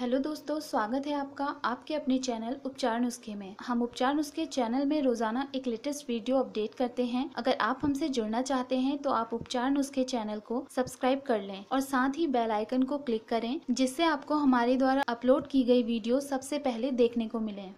Hello दोस्तों स्वागत है आपका आपके अपने चैनल उपचार नुस्खे में हम उपचार नुस्खे चैनल में रोजाना एक लेटेस्ट वीडियो अपडेट करते हैं अगर आप हमसे जुड़ना चाहते हैं तो आप उपचार नुस्खे चैनल को सब्सक्राइब कर लें और साथ ही बेल आइकन को क्लिक करें जिससे आपको हमारे द्वारा अपलोड की गई वीडियो सबसे पहले देखने को मिले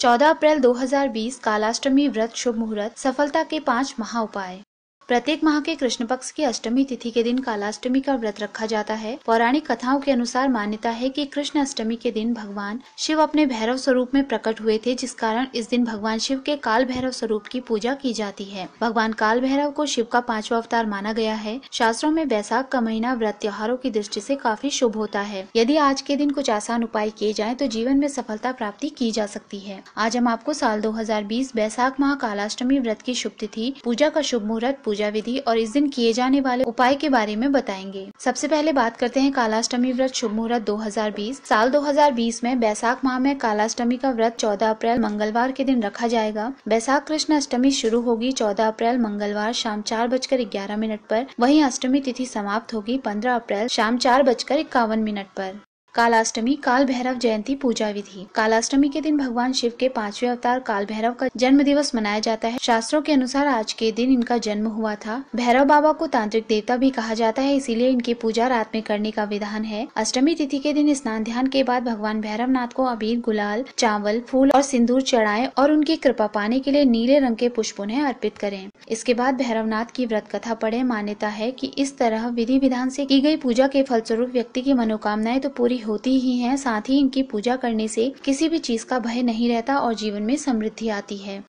14 अप्रैल 2020 कालाष्टमी व्रत शुभ मुहूर्त सफलता के पांच महा उपाय प्रत्येक माह के कृष्ण पक्ष की अष्टमी तिथि के दिन कालाष्टमी का व्रत रखा जाता है पौराणिक कथाओं के अनुसार मान्यता है कि कृष्ण अष्टमी के दिन भगवान शिव अपने भैरव स्वरूप में प्रकट हुए थे जिस कारण इस दिन भगवान शिव के काल भैरव स्वरूप की पूजा की जाती है भगवान काल भैरव को शिव का पांचवा अवतार माना गया है शास्त्रों में बैसाख का महीना व्रत त्योहारों की दृष्टि से काफी शुभ होता है यदि आज के दिन कुछ आसान उपाय किए जाए तो जीवन में सफलता प्राप्ति की जा सकती है आज हम आपको साल 2020 बैसाख माह कालाष्टमी व्रत की शुभ तिथि पूजा का शुभ मुहूर्त पूजा विधि और इस दिन किए जाने वाले उपाय के बारे में बताएंगे सबसे पहले बात करते हैं कालाष्टमी व्रत शुभ मुहूर्त 2020 साल 2020 में बैसाख माह में कालाष्टमी का व्रत 14 अप्रैल मंगलवार के दिन रखा जाएगा बैसाख कृष्ण अष्टमी शुरू होगी 14 अप्रैल मंगलवार शाम चार बजकर ग्यारह मिनट आरोप वही अष्टमी तिथि समाप्त होगी पंद्रह अप्रैल शाम चार बजकर इक्यावन मिनट आरोप कालाष्टमी काल भैरव जयंती पूजा विधि कालाष्टमी के दिन भगवान शिव के पांचवें अवतार काल भैरव का जन्म दिवस मनाया जाता है शास्त्रों के अनुसार आज के दिन इनका जन्म हुआ था भैरव बाबा को तांत्रिक देवता भी कहा जाता है इसीलिए इनकी पूजा रात में करने का विधान है अष्टमी तिथि के दिन स्नान ध्यान के बाद भगवान नाथ को अबीर गुलाल चावल फूल और सिंदूर चढ़ाए और उनकी कृपा पाने के लिए नीले रंग के पुष्पों ने अर्पित करें इसके बाद भैरवनाथ की व्रत कथा पढ़े मान्यता है कि इस तरह विधि विधान से की गई पूजा के फलस्वरूप व्यक्ति की मनोकामनाएं तो पूरी होती ही हैं साथ ही इनकी पूजा करने से किसी भी चीज का भय नहीं रहता और जीवन में समृद्धि आती है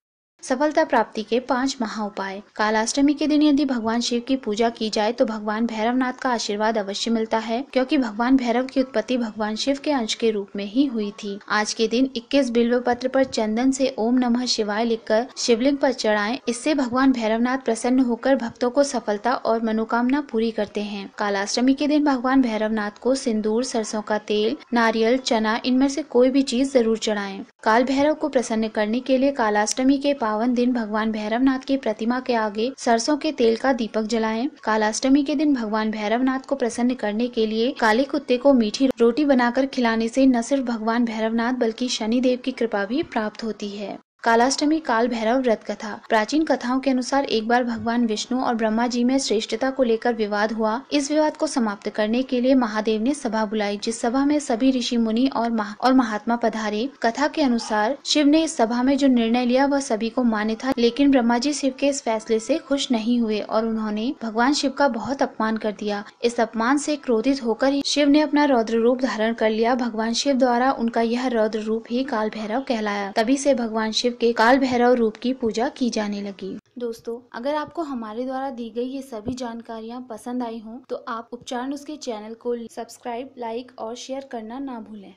सफलता प्राप्ति के पांच महा उपाय कालाष्टमी के दिन यदि भगवान शिव की पूजा की जाए तो भगवान भैरवनाथ का आशीर्वाद अवश्य मिलता है क्योंकि भगवान भैरव की उत्पत्ति भगवान शिव के अंश के रूप में ही हुई थी आज के दिन 21 बिल्व पत्र पर चंदन से ओम नमः शिवाय लिखकर शिवलिंग पर चढ़ाएं इससे भगवान भैरवनाथ प्रसन्न होकर भक्तों को सफलता और मनोकामना पूरी करते हैं कालाष्टमी के दिन भगवान भैरवनाथ को सिंदूर सरसों का तेल नारियल चना इनमें से कोई भी चीज जरूर चढ़ाए काल भैरव को प्रसन्न करने के लिए कालाष्टमी के पावन दिन भगवान भैरवनाथ की प्रतिमा के आगे सरसों के तेल का दीपक जलाएं। कालाष्टमी के दिन भगवान भैरवनाथ को प्रसन्न करने के लिए काले कुत्ते को मीठी रोटी बनाकर खिलाने से न सिर्फ भगवान भैरवनाथ बल्कि शनि देव की कृपा भी प्राप्त होती है कालाष्टमी काल भैरव व्रत कथा प्राचीन कथाओं के अनुसार एक बार भगवान विष्णु और ब्रह्मा जी में श्रेष्ठता को लेकर विवाद हुआ इस विवाद को समाप्त करने के लिए महादेव ने सभा बुलाई जिस सभा में सभी ऋषि मुनि और मह, और महात्मा पधारे कथा के अनुसार शिव ने इस सभा में जो निर्णय लिया वह सभी को मान्य था लेकिन ब्रह्मा जी शिव के इस फैसले ऐसी खुश नहीं हुए और उन्होंने भगवान शिव का बहुत अपमान कर दिया इस अपमान से क्रोधित होकर ही शिव ने अपना रौद्र रूप धारण कर लिया भगवान शिव द्वारा उनका यह रौद्र रूप ही काल भैरव कहलाया तभी ऐसी भगवान शिव शिव के काल भैरव रूप की पूजा की जाने लगी दोस्तों अगर आपको हमारे द्वारा दी गई ये सभी जानकारियाँ पसंद आई हों तो आप उपचार उसके चैनल को सब्सक्राइब लाइक और शेयर करना ना भूलें